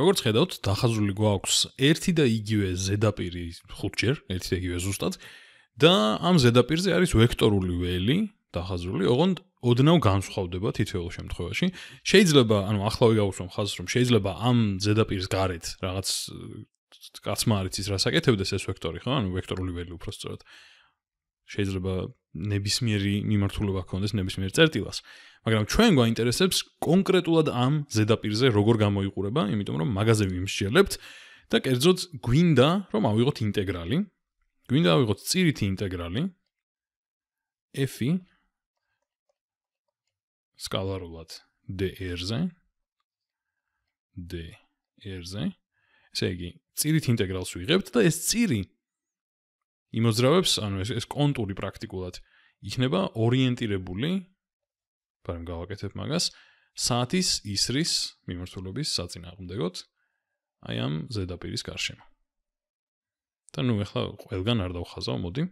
როგორც ხედავთ, დახაზული გვაქვს ერთი და იგივე ზედაპირი ხუთჯერ, ერთი და იგივე ზუსტად. და ამ ზედაპირზე არის ვექტორული ველი დახაზული, ოღონდ ოდნავ განსხვავდება თითოეულ შემთხვევაში. შეიძლება, ანუ ახლა ვიგავსო ხაზს, რომ შეიძლება ამ ზედაპირს გარეთ რაღაც კაცმა არის ის რასაკეთებდეს ეს ვექტორი, ხო? ანუ ვექტორული ველი უბრალოდ. შეიძლება ნებისმიერი მიმართულება ქონდეს ნებისმიერ წერტილას. მაგრამ ჩვენ გვაინტერესებს კონკრეტულად ამ ზედაპირზე როგორ გამოიყურება, იმიტომ რომ მაგაზე ვიმსჯელებთ და კერძოდ გვინდა რომ ავიღოთ ინტეგრალი. გვინდა ავიღოთ წირითი ინტეგრალი f სკალარულად dr-ზე dr-ზე. ესე იგი, წირითი ინტეგრალს ვიღებთ და ეს წირი იმოძრავებს, ანუ ეს ეს კონტური პრაქტიკულად იქნება ორიენტირებული პარემ გავაკეთებ მაგას საათის ისრის მიმართულების საწინააღმდეგოდ აი ამ ზედაპირის გარშემო. და ნუ ახლა ყველგან არ დავხაზავ, მოდი.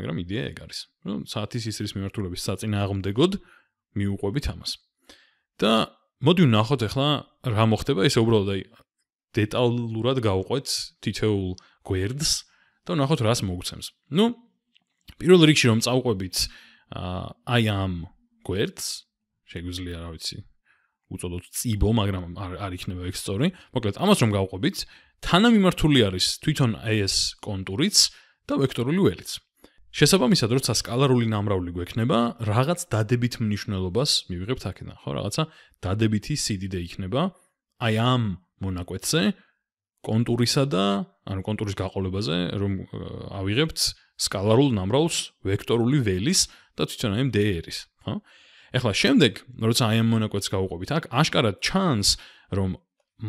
მაგრამ იდეა ეგ არის. ნუ საათის ისრის მიმართულების საწინააღმდეგოდ მიუყვებით ამას. და მოდი ვნახოთ ახლა რა მოხდება, ესე უბრალოდ აი დეტალურად გავყვეთ თითოეულ გვერდს. და ნახოთ რას მოგცემს. ნუ პირველ რიგში რომ წავყვებით აი ამ გვერდს შეგვიძლია რა ვიცი უწოდოთ ციბო, მაგრამ არ არ იქნება ეგ სწორი. მოკლედ ამას რომ გავყვებით, თანამიმართული არის თვითონ AES კონტურიც და ვექტორული ველიც. შესაბამისად, როცა სკალარული ნამრავლი გვექნება, რაღაც დადებით მნიშვნელობას მივიღებთ აქედან, ხო? რაღაცა დადებითი სიდიდე იქნება აი ამ მონაკვეთზე, კონტურისა და ანუ კონტურის გაყოლებაზე რომ ავიღებთ სკალარულ ნამრავლს ვექტორული ველის და თვითონ აი MDR-ის, ხო? ეხლა შემდეგ, როცა აი ამ მონაკვეთს გავუყვებით, აქ აშკარად ჩანს, რომ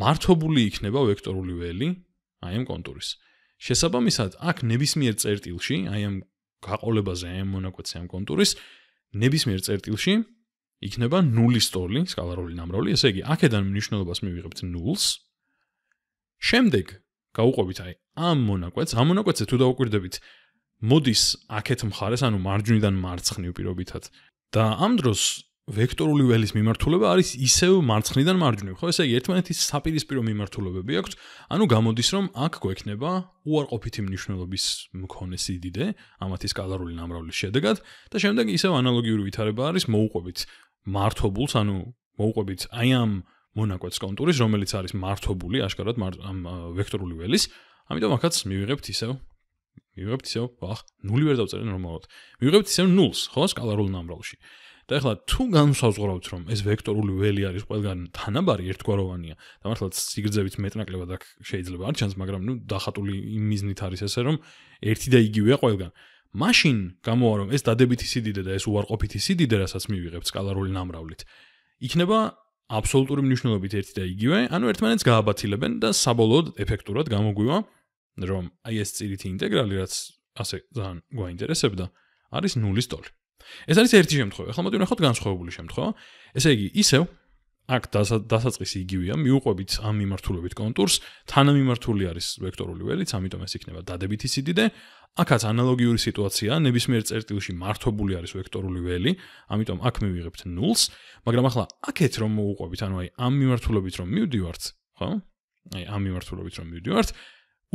მართობული იქნება ვექტორული ველი აი ამ კონტურის. შესაბამისად, აქ ნებისმიერ წერტილში, აი ამ გაყოლებაზე აი ამ მონაკვეთს ამ კონტურის, ნებისმიერ წერტილში იქნება ნულის ტოლი, სკალარული ნამრავლი, ესე იგი, აქედან მნიშვნელობას მივიღებთ ნულს, შემდეგ გაუყვებით აი ამ მონაკვეთს, ამ მონაკვეთზე თუ დაუკვირდებით, მოდის აქეთ მხარეს, ანუ მარჯვნიდან მარცხნივ პირობითად. და ამ დროს ვექტორული ველის მიმართულება არის ისევ მარცხნიდან მარჯვნივ, ხო? ესე იგი ერთმანეთის საპირისპირო მიმართულებები აქვს. ანუ გამოდის, რომ აქ გვექნება უარყოფითი მნიშვნელობის მქონე სიდიდე ამათი სკალარული ნამრავლის შედეგად და შემდეგ ისევ ანალოგიური ვითარება არის მოუყვებით მართობულს, ანუ მოუყვებით აი ამ მონაკვეთს კონტურის, რომელიც არის მართობული, აშკარად ამ ვექტორული ველის. ამიტომ ახაც მივიღებთ ისევ მივიღებთ ისევ, ვახ, 0 ვერ დავწერე ნორმალურად. მივიღებთ ისევ 0-ს, ხო, სკალარულ ნამბრალში. და ახლა თუ განსაზღვრავთ, რომ ეს ვექტორული ველი არის ყველგან თანაბარი, ერთგვაროვანია, და მართლაც სიგრძეებით მეტნაკლებად აქ შეიძლება არ ჩანს, მაგრამ ნუ დახატული იმ მიზნით არის ესე, რომ ერთი და იგივეა ყველგან. მაშინ გამოვარო, რომ ეს დადებითი სიდიდე და ეს უარყოფითი სიდიდე, რასაც მივიღებთ სკალარული ნამბრალით, იქნება აბსოლუტური მნიშვნელობით ერთი და იგივე, ანუ ერთმანეთს გააბათილებენ და საბოლოოდ ეფექტურად გამოგვივა, რომ აი ეს წირითი ინტეგრალი, რაც ასე ძალიან გვაინტერესებდა, არის ნულის ტოლი. ეს არის ერთი შემთხვევა. ახლა მოდი ვნახოთ განსხვავებული შემთხვევა. ესე იგი, ისევ აქ დასაწყისი იგივეა, მიუყვებით ამ მიმართულებით კონტურს, თანამიმართული არის ვექტორული ველიც, ამიტომ ეს იქნება დადებითი სიდიდე, აქაც ანალოგიური სიტუაციაა, ნებისმიერ წერტილში მართვებული არის ვექტორული ველი, ამიტომ აქ მივიღებთ 0-ს, მაგრამ ახლა აქეთ რომ მოუყვებით, ანუ აი ამ მიმართულებით რომ მივდივართ, ხო? აი ამ მიმართულებით რომ მივდივართ,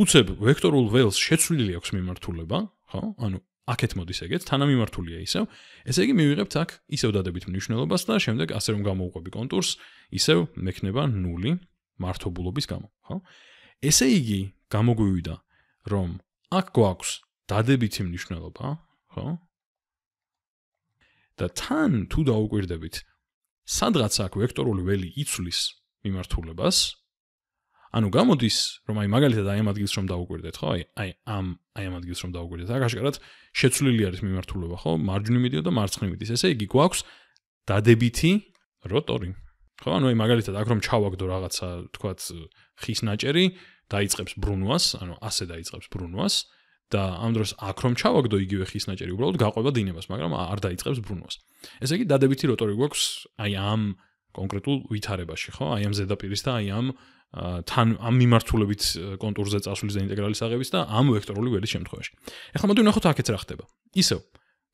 უცებ ვექტორულ ველს შეცვლილი აქვს მიმართულება, ხო? ანუ აქეთ მოდის ეგეც, თანამიმართულია ისევ. ესე იგი მივიღებთ აქ ისევ დადებით მნიშვნელობას და შემდეგ ასე რომ გამოუყვები კონტურს, ისევ მექნება 0 მართობულობის გამო, ხო? ესე იგი გამოგვივიდა რომ აქ გვაქვს 0 დადებითი მნიშვნელობა, ხო? და თან თუ დაუკვირდებით, სადღაც აქ ვექტორული ველი იცვლის მიმართულებას, ანუ გამოდის, რომ აი მაგალითად აი ამ ადგილს რომ დაუკვირდეთ, ხო? აი აი ამ აი ამ ადგილს რომ დაუკვირდეთ, აკაშკარად შეცვლილი არის მიმართულება, ხო? მარჯვნივ მიდიო და მარცხნივ მიდის. ესე იგი, გვაქვს დადებითი როტორი. ხო, ანუ აი მაგალითად აქ რომ ჩავაგდო რაღაცა, თქვათ, ხის ნაჭერი, დაიწყებს ბრუნვას, ანუ ასე დაიწყებს ბრუნვას. და ამ დროს აკრომ ჩავაგდო იგივე ხის ნაჭერი უბრალოდ გაყვება დინებას, მაგრამ არ დაიწყებს ბრუნვას. ესე იგი დადებითი როტორი გვაქვს აი ამ კონკრეტულ ვითარებაში, ხო? აი ამ ზედაპირის და აი ამ თან ამ მიმართულებით კონტურზე წასვლის და ინტეგრალის აღების და ამ ვექტორული ველის შემთხვევაში. ეხლა მოდი ვნახოთ აქეთ რა ხდება. ისევ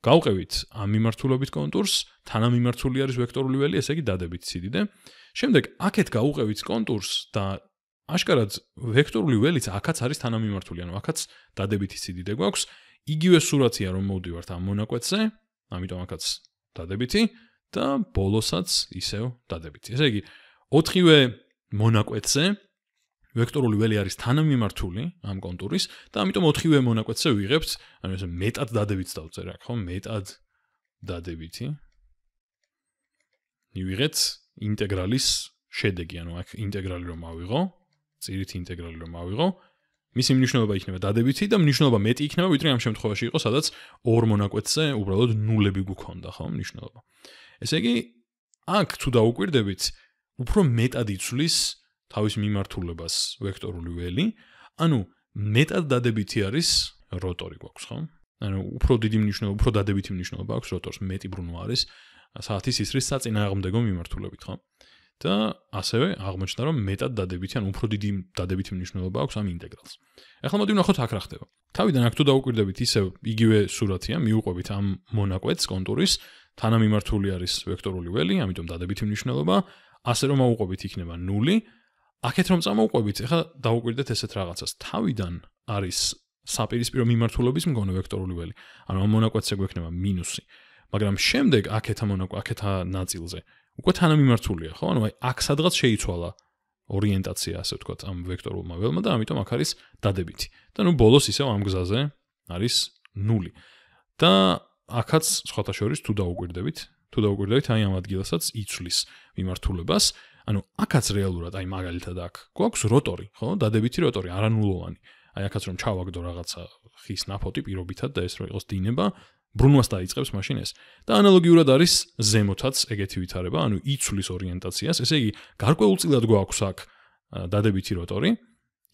გავყევით ამ მიმართულებით კონტურს, თან ამ მიმართული არის ვექტორული ველი, ესე იგი დადებითი სიდიდე. შემდეგ აქეთ გავუყევით კონტურს და აშკარად ვექტორული ველიც ახაც არის თანამიმართული, ანუ ახაც დადებითი სიდიდე გვაქვს, იგივე სურათია რომ მოვდივართ ამ მონაკვეთზე, ამიტომ ახაც დადებითი და ბოლოსაც ისევ დადებითი. ესე იგი, ოთხივე მონაკვეთზე ვექტორული ველი არის თანამიმართული ამ კონტურის და ამიტომ ოთხივე მონაკვეთზე ვიღებთ, ანუ ესე მეტად დადებით დავწერ აქ, ხო, მეტად დადებითი. ნივიღეთ ინტეგრალის შედეგი, ანუ აქ ინტეგრალი რომ ავიღო, წირითი ინტეგრალი რომ ავიღო, მისი მნიშვნელობა იქნება დადებითი და მნიშვნელობა მეტი იქნება, ვიდრე ამ შემთხვევაში იყო, სადაც ორ მონაკვეთზე უბრალოდ ნულები გვქონდა, ხო, მნიშვნელობა. ესე იგი, აქ თუ დაუკვირდებით, უფრო მეტად იცვლის თავის მიმართულებას ვექტორული ველი, ანუ მეტად დადებითი არის როტორი გვაქვს, ხო? ანუ უფრო დიდი მნიშვნელობა, უფრო დადებითი მნიშვნელობა აქვს როტორს, მეტი ბრუნვა არის საათის ისრის საწინააღმდეგო მიმართულებით, ხო? და ასევე აღმოჩნდა რომ მეტად დადებითი ან უფრო დიდი დადებითი მნიშვნელობა აქვს ამ ინტეგრალს. ახლა მოდი ვნახოთ აქ რა ხდება. თავიდან აქ თუ დაუკვირდებით ისევ იგივე სურათია, მიუყვებით ამ მონაკვეთს კონტურის, თანამიმართული არის ვექტორული ველი, ამიტომ დადებითი მნიშვნელობა, ასე რომ აუყვებით იქნება 0. აქეთ რომ წამოუყვებით, ახლა დაუკვირდეთ ესეთ რაღაცას. თავიდან არის საპირისპირო მიმართულების მგონი ვექტორული ველი. ანუ ამ მონაკვეთზე გვექნება მინუსი. მაგრამ შემდეგ აქეთ ამ მონაკვეთ აქეთა ნაწილზე უკვე თანამიმართულია, ხო? ანუ აი აქ სადღაც შეიცვალა ორიენტაცია, ასე ვთქვათ, ამ ვექტორულმა ველმა და ამიტომ აქ არის დადებითი. და ნუ ბოლოს ისევ ამ გზაზე არის 0. და აქაც სხვათა შორის თუ დაუკვირდებით, თუ დაუკვირდებით აი ამ ადგილასაც იცვლის მიმართულებას. ანუ აქაც რეალურად აი მაგალითად აქ გვაქვს როტორი, ხო? დადებითი როტორი, არანულოვანი. აი აქაც რომ ჩავაგდო რაღაცა ხის ნაფოტი პირობითად და ეს რო იყოს დინება, ბრუნვას დაიწყებს მაშინ ეს და ანალოგიურად არის ზემოთაც ეგეთი ვითარება, ანუ იცვლის ორიენტაციას, ესე იგი გარკვეულწილად გვაქვს აქ დადებითი როტორი.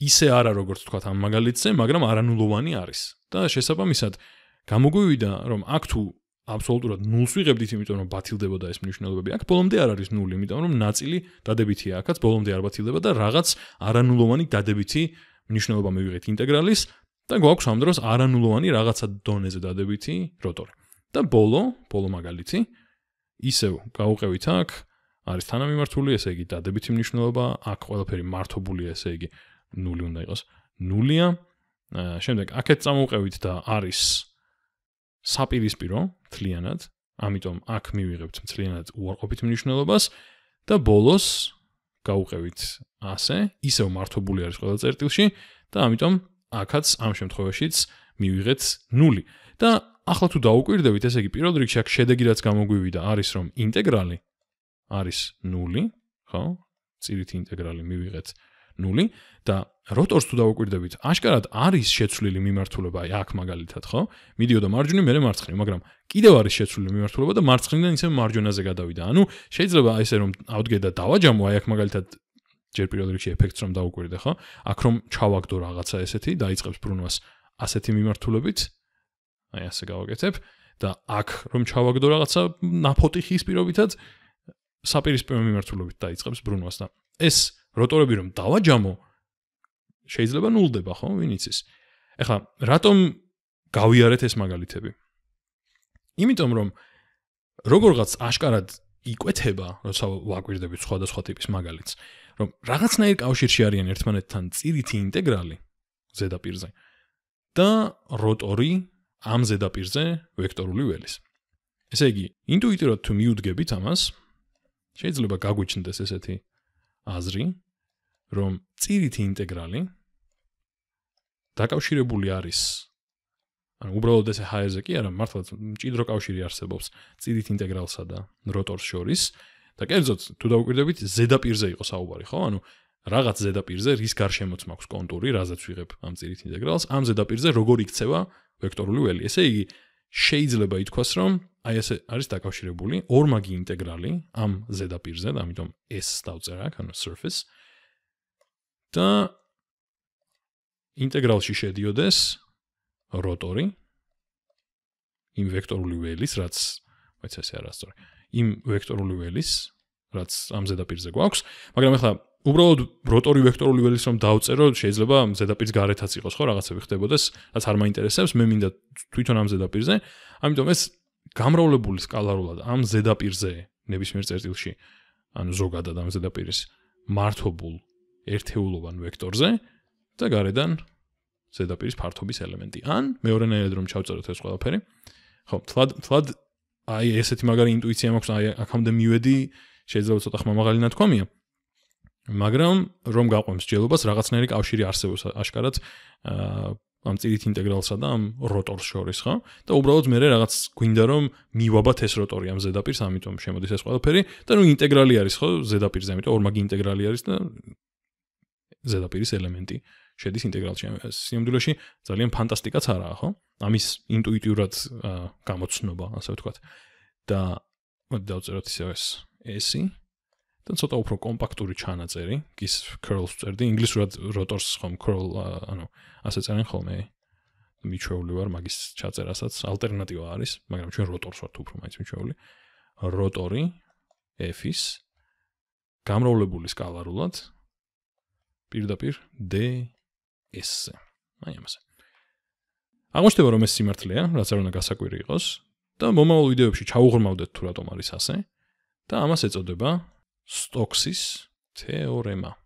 ისე არა როგორც თქვათ ამ მაგალითზე, მაგრამ არანულოვანი არის. და შესაბამისად გამოგვივიდა რომ აქ თუ აბსოლუტურად ნულს ვიღებდით, იმიტომ რომ ბათილდებოდა ეს მნიშვნელობები, აქ ბოლომდე არ არის ნული, იმიტომ რომ ნაწილი დადებითია, აქაც ბოლომდე არ ბათილდება და რაღაც არანულოვანი დადებითი მნიშვნელობა მივიღეთ ინტეგრალის და გვაქვს ამ დროს არანულოვანი რაღაცა დონეზე დადებითი როტორი. და ბოლო, ბოლო მაგალითი ისევ გაუყევით აქ არის თანამიმართული, ესე იგი დადებითი მნიშვნელობა, აქ ყველაფერი მართობულია, ესე იგი ნული უნდა იყოს. ნულია. შემდეგ აქეთ წამოუყევით და არის საპირისპირო თლიანად, ამიტომ აქ მივიღებთ მთლიანად უარყოფით მნიშვნელობას და ბოლოს გაუყევით ასე, ისევ მართობული არის ყველა წერტილში და ამიტომ აქაც ამ შემთხვევაშიც მივიღეთ 0. და ახლა თუ დაუკვირდებით, ესე იგი პირველ რიგში აქ შედეგი რაც გამოგვივიდა არის რომ ინტეგრალი არის 0, ხო? წირითი ინტეგრალი მივიღეთ 0 და როტორს თუ დაუკვირდებით, აშკარად არის შეცვლილი მიმართულება, აი აქ მაგალითად, ხო? მიდიოდა მარჯვნივ, მერე მარცხნივ, მაგრამ კიდევ არის შეცვლილი მიმართულება და მარცხნიდან ისე მარჯვენაზე გადავიდა. ანუ შეიძლება ესე რომ აუდგე და დავაჯამო აი აქ მაგალითად ჯერ პირველ რიგში ეფექტს რომ დაუკვირდე ხო? აქ რომ ჩავაგდო რაღაცა ესეთი, დაიწყებს ბრუნვას ასეთი მიმართულებით. აი ასე გავაკეთებ და აქ რომ ჩავაგდო რაღაცა ნაფოტი ხის პირობითაც საპირისპირო მიმართულებით დაიწყებს ბრუნვას და ეს როტორები რომ დავაჯამო შეიძლება ნულდება ხო, ვინ იცის? ეხლა რატომ გავიარეთ ეს მაგალითები? იმიტომ რომ როგორღაც აშკარად იკვეთება, როცა ვაკვირდებით სხვადასხვა ტიპის მაგალითს. რომ რაღაცნაირ კავშირში არიან ერთმანეთთან წირითი ინტეგრალი ზედაპირზე და როტორი ამ ზედაპირზე ვექტორული ველის. ესე იგი, ინტუიტიურად თუ მიუდგებით ამას, შეიძლება გაგვიჩნდეს ესეთი აზრი, რომ წირითი ინტეგრალი დაკავშირებული არის ანუ უბრალოდ ესე ჰაიზეკი არა მართლაც მჭიდრო კავშირი არსებობს წირით ინტეგრალსა და როტორს შორის და კერძოდ თუ დაუკვირდებით ზედაპირზე იყო საუბარი ხო ანუ რაღაც ზედაპირზე რის გარშემოც მაქვს კონტური რაზეც ვიღებ ამ წირით ინტეგრალს ამ ზედაპირზე როგორ იქცევა ვექტორული ველი ესე იგი შეიძლება ითქვას რომ აი ეს არის დაკავშირებული ორმაგი ინტეგრალი ამ ზედაპირზე და ამიტომ s დავწერ აქ ანუ surface და ინტეგრალში შედიოდეს როტორი იმ ვექტორული ველის რაც მოიცა ეს არასწორია იმ ვექტორული ველის, რაც ამ ზედაპირზე გვაქვს, მაგრამ ახლა უბრალოდ როტორი ვექტორული ველის რომ დავწერო, შეიძლება ზედაპირს გარეთაც იყოს, ხო, რაღაცები ხდებოდეს, რაც არ მაინტერესებს, მე მინდა თვითონ ამ ზედაპირზე. ამიტომ ეს გამრავლებული სკალარულად ამ ზედაპირზე ნებისმიერ წერტილში, ანუ ზოგადად ამ ზედაპირის მართობულ ერთეულოვან ვექტორზე და გარედან ზედაპირის ფართობის ელემენტი. ან მეორენაირად რომ ჩავწეროთ ეს ყველაფერი. ხო, თლად თლად აი ესეთი მაგარი ინტუიცია მაქვს აი აქამდე მივედი შეიძლება ცოტა ხმამაღალი ნათქვამია მაგრამ რომ გაყვემს ძელობას რაღაცნაირი კავშირი არსებობს აშკარად ამ წირით ინტეგრალსა და ამ როტორს შორის ხო და უბრალოდ მე რაღაც გვინდა რომ მივაბათ ეს როტორი ამ ზედაპირს ამიტომ შემოდის ეს ყველაფერი და ნუ ინტეგრალი არის ხო ზედაპირზე ამიტომ ორ მაგი ინტეგრალი არის და ზედაპირის ელემენტი შედის ინტეგრალში ამ სიმდულში ძალიან ფანტასტიკაც არაა ხო ამის ინტუიტიურად გამოცნობა, ასე ვთქვათ. და მოდი დავწეროთ ისევ ეს ესი. და ცოტა უფრო კომპაქტური ჩანაწერი, gis curls წერდი, ინგლისურად rotors ხომ curl, ანუ ასე წერენ ხოლმე. მიჩეული ვარ მაგის ჩაწერასაც, ალტერნატივა არის, მაგრამ ჩვენ rotors ვართ უფრო მაინც მიჩეული. rotori f-ის გამრავლებული სკალარულად პირდაპირ d s-ზე. მაინც ამას აღმოჩნდება რომ ეს სიმართლეა, რაც არ უნდა გასაკვირი იყოს და მომავალ ვიდეოებში ჩაუღრმავდეთ თუ რატომ არის ასე და ამას ეწოდება სტოქსის თეორემა.